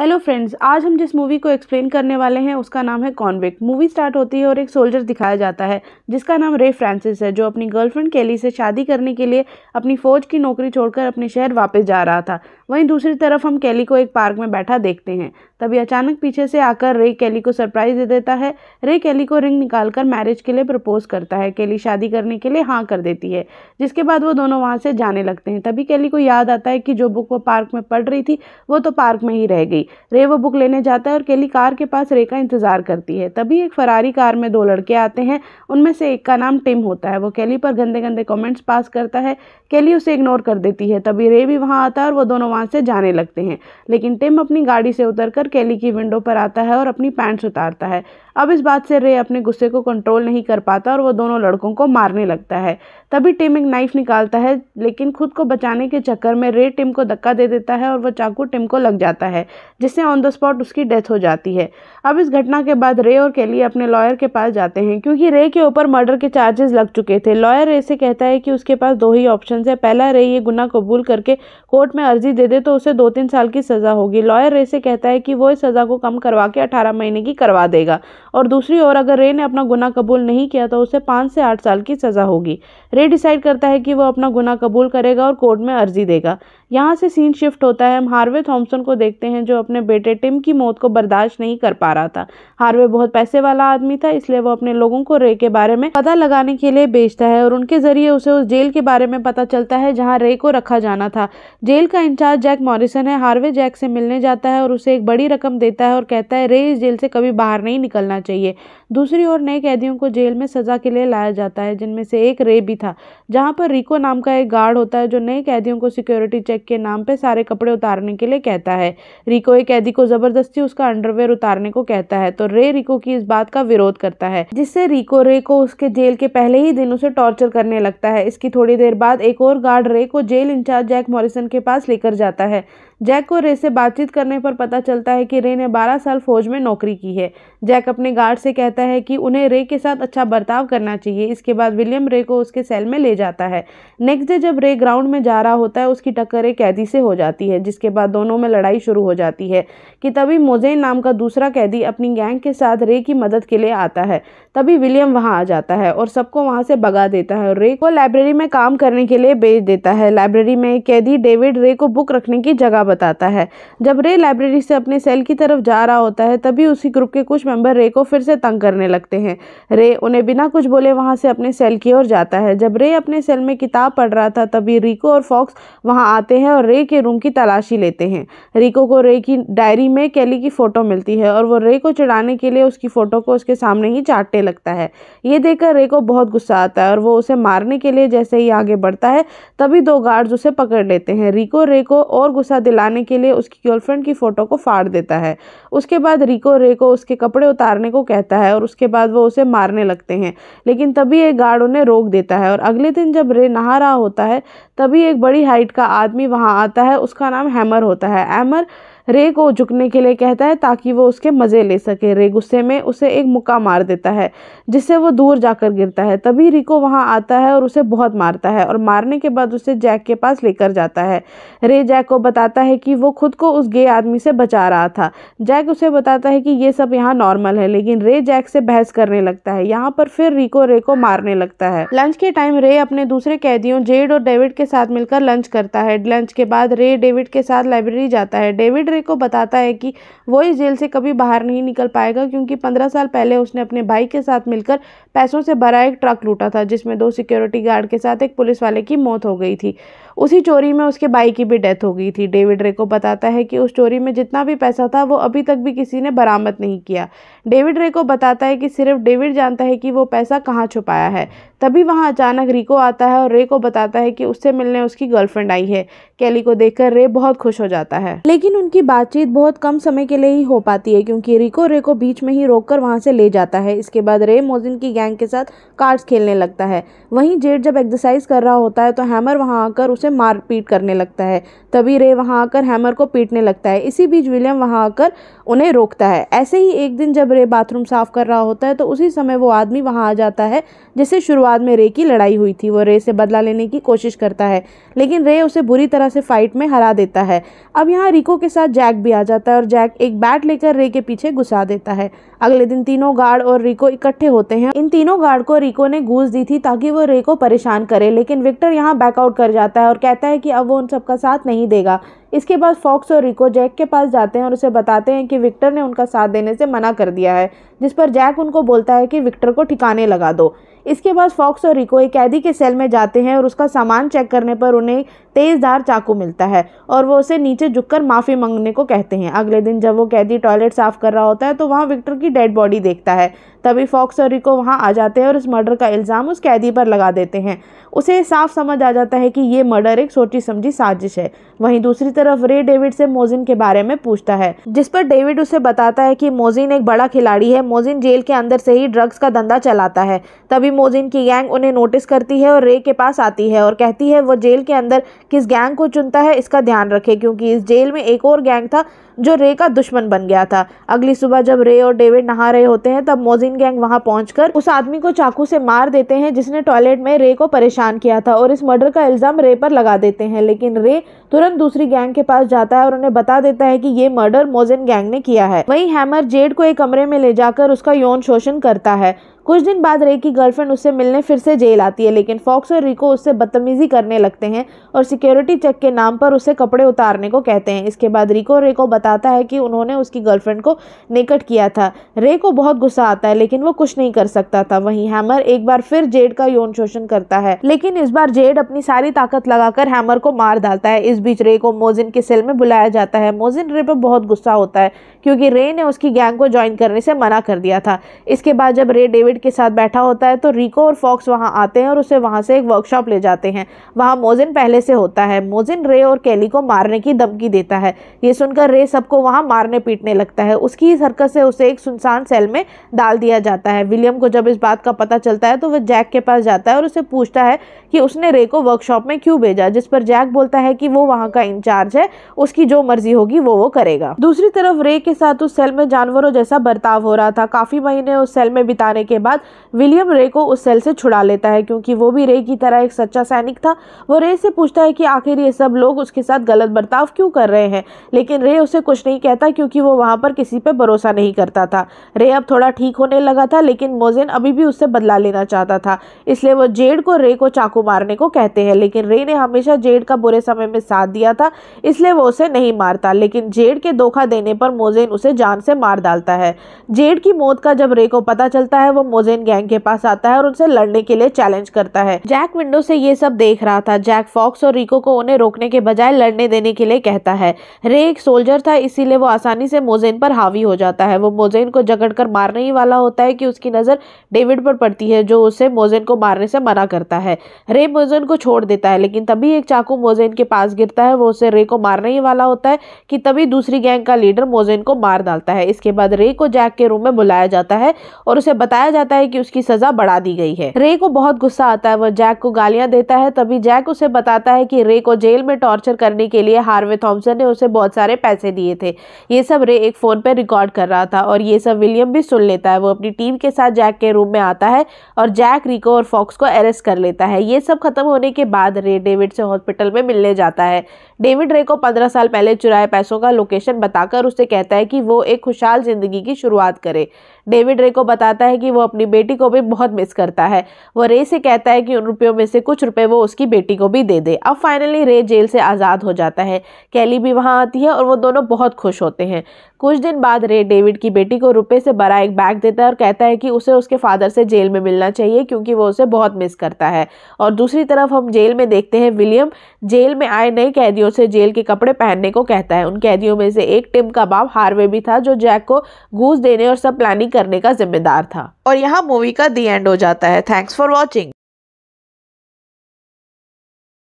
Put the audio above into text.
hello friends आज हम जिस मूवी को एक्सप्लेन करने वाले हैं उसका नाम है कॉन्विक मूवी स्टार्ट होती है और एक सोल्जर दिखाया जाता है जिसका नाम रे फ्रांसिस है जो अपनी गर्लफ्रेंड केली से शादी करने के लिए अपनी फ़ौज की नौकरी छोड़कर अपने शहर वापस जा रहा था वहीं दूसरी तरफ हम केली को एक पार्क में बैठा देखते हैं तभी अचानक पीछे से आकर रे कैली को सरप्राइज दे देता है रे कैली को रिंग निकालकर मैरिज के लिए प्रपोज करता है कैली शादी करने के लिए हाँ कर देती है जिसके बाद वो दोनों वहाँ से जाने लगते हैं तभी कैली को याद आता है कि जो बुक वो पार्क में पढ़ रही थी वो तो पार्क में ही रह गई रे वो बुक लेने जाता है और कैली कार के पास रे का इंतज़ार करती है तभी एक फरारी कार में दो लड़के आते हैं उनमें से एक का नाम टिम होता है वो कैली पर गंदे गंदे कॉमेंट्स पास करता है कैली उसे इग्नोर कर देती है तभी रे भी वहाँ आता है और वो दोनों वहाँ से जाने लगते हैं लेकिन टिम अपनी गाड़ी से उतर कर केली की विंडो पर आता है और अपनी पैंट्स उतारता है अब इस बात से रे अपने गुस्से को कंट्रोल नहीं कर पाता और वो दोनों लड़कों को मारने लगता है तभी टिम एक नाइफ निकालता है लेकिन खुद को बचाने के चक्कर में रे टिम को धक्का दे देता है और वह चाकू टिम को लग जाता है जिससे ऑन द स्पॉट उसकी डेथ हो जाती है अब इस घटना के बाद रे और केली अपने लॉयर के पास जाते हैं क्योंकि रे के ऊपर मर्डर के चार्जेस लग चुके थे लॉयर रे से कहता है कि उसके पास दो ही ऑप्शन है पहला रे ये गुना कबूल करके कोर्ट में अर्जी दे दे तो उसे दो तीन साल की सज़ा होगी लॉयर रे से कहता है कि वो इस सज़ा को कम करवा के अठारह महीने की करवा देगा और दूसरी ओर अगर रे ने अपना गुना कबूल नहीं किया तो उसे पाँच से आठ साल की सज़ा होगी रे डिसाइड करता है कि वह अपना गुना कबूल करेगा और कोर्ट में अर्जी देगा यहाँ से सीन शिफ्ट होता है हम हार्वे थॉम्सन को देखते हैं जो अपने बेटे टिम की मौत को बर्दाश्त नहीं कर पा रहा था हार्वे बहुत पैसे वाला आदमी था इसलिए वो अपने लोगों को रे के बारे में पता लगाने के लिए बेचता है और उनके जरिए उसे उस जेल के बारे में पता चलता है जहाँ रे को रखा जाना था जेल का इंचार्ज जैक मॉरिसन है हार्वे जैक से मिलने जाता है और उसे एक बड़ी रकम देता है और कहता है रे इस जेल से कभी बाहर नहीं निकलना चाहिए दूसरी ओर नए कैदियों को जेल में सजा के लिए लाया जाता है जिनमें से एक रे भी था जहाँ पर रिको नाम का एक गार्ड होता है जो नए कैदियों को सिक्योरिटी चेक मालिक के नाम पे सारे कपड़े उतारने के लिए कहता है रिको एक कैदी को जबरदस्ती उसका अंडरवेयर उतारने को कहता है तो रे रिको की इस बात का विरोध करता है जिससे रिको रे को उसके जेल के पहले ही दिन उसे टॉर्चर करने लगता है इसकी थोड़ी देर बाद एक और गार्ड रे को जेल इंचार्ज जैक मॉरिसन के पास लेकर जाता है जैक को रे से बातचीत करने पर पता चलता है कि रे ने 12 साल फौज में नौकरी की है जैक अपने गार्ड से कहता है कि उन्हें रे के साथ अच्छा बर्ताव करना चाहिए इसके बाद विलियम रे को उसके सेल में ले जाता है नेक्स्ट डे जब रे ग्राउंड में जा रहा होता है उसकी टक्कर एक कैदी से हो जाती है जिसके बाद दोनों में लड़ाई शुरू हो जाती है कि तभी मोजेन नाम का दूसरा कैदी अपनी गैंग के साथ रे की मदद के लिए आता है तभी विलियम वहाँ आ जाता है और सबको वहाँ से भगा देता है और रे को लाइब्रेरी में काम करने के लिए भेज देता है लाइब्रेरी में कैदी डेविड रे को बुक रखने की जगह बताता है जब रे लाइब्रेरी से अपने सेल की तरफ जा रहा होता है तभी उसी ग्रुप के कुछ मेंबर रे को फिर से तंग करने लगते हैं रे उन्हें बिना कुछ बोले वहाँ से अपने सेल की ओर जाता है जब रे अपने सेल में किताब पढ़ रहा था तभी रिको और फॉक्स वहाँ आते हैं और रे के रूम की तलाशी लेते हैं रिको को रे की डायरी में कैली की फ़ोटो मिलती है और वो रे को चढ़ाने के लिए उसकी फ़ोटो को उसके सामने ही चाटने लगता है ये देखकर रे को बहुत गुस्सा आता है और वो उसे मारने के लिए जैसे ही आगे बढ़ता है तभी दो गार्ड्स उसे पकड़ लेते हैं रिको रे को और गुस्सा दिलाने के लिए उसकी गर्लफ्रेंड की फ़ोटो को फाड़ देता है उसके बाद रिको रे को उसके कपड़े कपड़े उतारने को कहता है और उसके बाद वो उसे मारने लगते हैं लेकिन तभी एक गार्ड उन्हें रोक देता है और अगले दिन जब रे नहा रहा होता है तभी एक बड़ी हाइट का आदमी वहाँ आता है उसका नाम हैमर होता है हैमर रे को झुकने के लिए कहता है ताकि वो उसके मज़े ले सके रे गुस्से में उसे एक मुक्का मार देता है जिससे वो दूर जाकर गिरता है तभी रिको वहाँ आता है और उसे बहुत मारता है और मारने के बाद उसे जैक के पास लेकर जाता है रे जैक को बताता है कि वो खुद को उस गे आदमी से बचा रहा था जैक उसे बताता है कि ये सब यहाँ नॉर्मल है लेकिन रे जैक से बहस करने लगता है यहाँ पर फिर रिको रे को मारने लगता है लंच के टाइम रे अपने दूसरे कैदियों जेड और डेविड के साथ मिलकर लंच करता है लंच के बाद रे डेविड के साथ लाइब्रेरी जाता है डेविड रे दूसरे को बताता है कि वो इस जेल से कभी बाहर नहीं निकल पाएगा क्योंकि पंद्रह साल पहले उसने अपने भाई के साथ मिलकर पैसों से भरा एक ट्रक लूटा था जिसमें दो सिक्योरिटी गार्ड के साथ एक पुलिस वाले की मौत हो गई थी उसी चोरी में उसके भाई की भी डेथ हो गई थी डेविड रे को बताता है कि उस चोरी में जितना भी पैसा था वो अभी तक भी किसी ने बरामद नहीं किया डेविड रे को बताता है कि सिर्फ डेविड जानता है कि वो पैसा कहाँ छुपाया है तभी वहाँ अचानक रिको आता है और रे को बताता है कि उससे मिलने उसकी गर्लफ्रेंड आई है कैली को देखकर रे बहुत खुश हो जाता है लेकिन उनकी की बातचीत बहुत कम समय के लिए ही हो पाती है क्योंकि रिको रे को बीच में ही रोककर वहां से ले जाता है इसके बाद रे मोजिन की गैंग के साथ कार्ड्स खेलने लगता है वहीं जेड जब एक्सरसाइज कर रहा होता है तो हैमर वहां आकर उसे मार पीट करने लगता है तभी रे वहां आकर हैमर को पीटने लगता है इसी बीच विलियम वहां आकर उन्हें रोकता है ऐसे ही एक दिन जब रे बाथरूम साफ कर रहा होता है तो उसी समय वो आदमी वहाँ आ जाता है जिससे शुरुआत में रे की लड़ाई हुई थी वो रे से बदला लेने की कोशिश करता है लेकिन रे उसे बुरी तरह से फाइट में हरा देता है अब यहाँ रिको के साथ जैक भी आ जाता है और जैक एक बैट लेकर रे के पीछे घुसा देता है अगले दिन तीनों गार्ड और रिको इकट्ठे होते हैं इन तीनों गार्ड को रिको ने घूस दी थी ताकि वो रे को परेशान करे लेकिन विक्टर यहाँ बैकआउट कर जाता है और कहता है कि अब वो उन सबका साथ नहीं देगा इसके बाद फॉक्स और रिको जैक के पास जाते हैं और उसे बताते हैं कि विक्टर ने उनका साथ देने से मना कर दिया है जिस पर जैक उनको बोलता है कि विक्टर को ठिकाने लगा दो इसके बाद फॉक्स और रिको एक कैदी के सेल में जाते हैं और उसका सामान चेक करने पर उन्हें तेज़ धार चाकू मिलता है और वो उसे नीचे झुककर माफ़ी मांगने को कहते हैं अगले दिन जब वो कैदी टॉयलेट साफ़ कर रहा होता है तो वहाँ विक्टर की डेड बॉडी देखता है तभी फॉक्स और रिको वहाँ आ जाते हैं और इस मर्डर का इल्ज़ाम उस कैदी पर लगा देते हैं उसे साफ समझ आ जाता है कि ये मर्डर एक सोची समझी साजिश है वहीं दूसरी तरफ रे डेविड से मोजिन के बारे में पूछता है जिस पर डेविड उसे बताता है कि मोजिन एक बड़ा खिलाड़ी है मोजिन जेल के अंदर से ही ड्रग्स का धंधा चलाता है तभी मोजिन की गैंग उन्हें नोटिस करती है और रे के पास आती है और कहती है वो जेल के अंदर किस गैंग को चुनता है इसका ध्यान रखे क्योंकि इस जेल में एक और गैंग था जो रे का दुश्मन बन गया था अगली सुबह जब रे और डेविड नहा रहे होते हैं तब मोजिन तीन गैंग वहां पहुंचकर उस आदमी को चाकू से मार देते हैं जिसने टॉयलेट में रे को परेशान किया था और इस मर्डर का इल्ज़ाम रे पर लगा देते हैं लेकिन रे तुरंत दूसरी गैंग के पास जाता है और उन्हें बता देता है कि ये मर्डर मोजेन गैंग ने किया है वही हैमर जेड को एक कमरे में ले जाकर उसका यौन शोषण करता है कुछ दिन बाद रे की गर्लफ्रेंड उससे मिलने फिर से जेल आती है लेकिन फॉक्स और रिको उससे बदतमीजी करने लगते हैं और सिक्योरिटी चेक के नाम पर उसे कपड़े उतारने को कहते हैं इसके बाद रिको रे को बताता है कि उन्होंने उसकी गर्लफ्रेंड को निकट किया था रे को बहुत गुस्सा आता है लेकिन वो कुछ नहीं कर सकता था वहीं हैमर एक बार फिर जेड का यौन शोषण करता है लेकिन इस बार जेड अपनी सारी ताकत लगाकर हैमर को मार डालता है इस बीच रे को मोजिन के सेल में बुलाया जाता है मोजिन रे पर बहुत गुस्सा होता है क्योंकि रे ने उसकी गैंग को ज्वाइन करने से मना कर दिया था इसके बाद जब रे डेविड डेविड के साथ बैठा होता है तो रिको और फॉक्स वहाँ आते हैं और उसे वहाँ से एक वर्कशॉप ले जाते हैं वहाँ मोजिन पहले से होता है मोजिन रे और कैली को मारने की धमकी देता है ये सुनकर रे सबको वहाँ मारने पीटने लगता है उसकी इस हरकत से उसे एक सुनसान सेल में डाल दिया जाता है विलियम को जब इस बात का पता चलता है तो वह जैक के पास जाता है और उसे पूछता है कि उसने रे को वर्कशॉप में क्यों भेजा जिस पर जैक बोलता है कि वो वहाँ का इंचार्ज है उसकी जो मर्जी होगी वो वो करेगा दूसरी तरफ रे के साथ उस सेल में जानवरों जैसा बर्ताव हो रहा था काफ़ी महीने उस सेल में बिताने के बाद विलियम रे को उस सेल से छुड़ा लेता है क्योंकि वो भी रे की तरह एक सच्चा सैनिक था वो रे से पूछता है कि आखिर ये सब लोग उसके साथ गलत बर्ताव क्यों कर रहे हैं लेकिन रे उसे कुछ नहीं कहता क्योंकि वो वहाँ पर किसी पर भरोसा नहीं करता था रे अब थोड़ा ठीक होने लगा था लेकिन मोजेन अभी भी उससे बदला लेना चाहता था इसलिए वो जेड को रे को चाकू मारने को कहते हैं लेकिन रे ने हमेशा जेड का बुरे समय में साथ दिया था इसलिए वो उसे नहीं मारता लेकिन जेड के धोखा देने पर मोजेन उसे जान से मार डालता है जेड की मौत का जब रे को पता चलता है वो मोजेन गैंग के पास आता है और उनसे लड़ने के लिए चैलेंज करता है जैक विंडो से ये सब देख रहा था जैक फॉक्स और रिको को उन्हें रोकने के बजाय लड़ने देने के लिए कहता है रे एक सोल्जर था इसीलिए वो आसानी से मोजेन पर हावी हो जाता है वो मोजेन को जगड़ कर मारने ही वाला होता है कि उसकी नज़र डेविड पर पड़ती है जो उसे मोजेन को मारने से मना करता है रे मोजेन को छोड़ देता है लेकिन तभी एक चाकू मोजेन के पास गिरता है वो उसे रे को मारने ही वाला होता है कि तभी दूसरी गैंग का लीडर मोजेन को मार डालता है इसके बाद रे को जैक के रूम में बुलाया जाता है और उसे बताया जाता जाता है कि उसकी सजा बढ़ा दी गई है रे को बहुत गुस्सा आता है वह जैक को गालियां देता है तभी जैक उसे बताता है कि रे को जेल में टॉर्चर करने के लिए हार्वे थॉम्सन ने उसे बहुत सारे पैसे दिए थे ये सब रे एक फ़ोन पर रिकॉर्ड कर रहा था और ये सब विलियम भी सुन लेता है वो अपनी टीम के साथ जैक के रूम में आता है और जैक रिको और फॉक्स को अरेस्ट कर लेता है ये सब खत्म होने के बाद रे डेविड से हॉस्पिटल में मिलने जाता है डेविड रे को पंद्रह साल पहले चुराए पैसों का लोकेशन बताकर उसे कहता है कि वो एक खुशहाल ज़िंदगी की शुरुआत करे डेविड रे को बताता है कि वो अपनी बेटी को भी बहुत मिस करता है वो रे से कहता है कि उन रुपयों में से कुछ रुपए वो उसकी बेटी को भी दे दे अब फाइनली रे जेल से आज़ाद हो जाता है कैली भी वहाँ आती है और वो दोनों बहुत खुश होते हैं कुछ दिन बाद रे डेविड की बेटी को रुपये से भरा एक बैग देता है और कहता है कि उसे उसके फादर से जेल में मिलना चाहिए क्योंकि वो उसे बहुत मिस करता है और दूसरी तरफ हम जेल में देखते हैं विलियम जेल में आए नए कैदियों से जेल के कपड़े पहनने को कहता है उन कैदियों में से एक टिम का बाप हार्वे भी था जो जैक को घूस देने और सब प्लानिंग करने का जिम्मेदार था और यहाँ मूवी का दी एंड हो जाता है थैंक्स फॉर वॉचिंग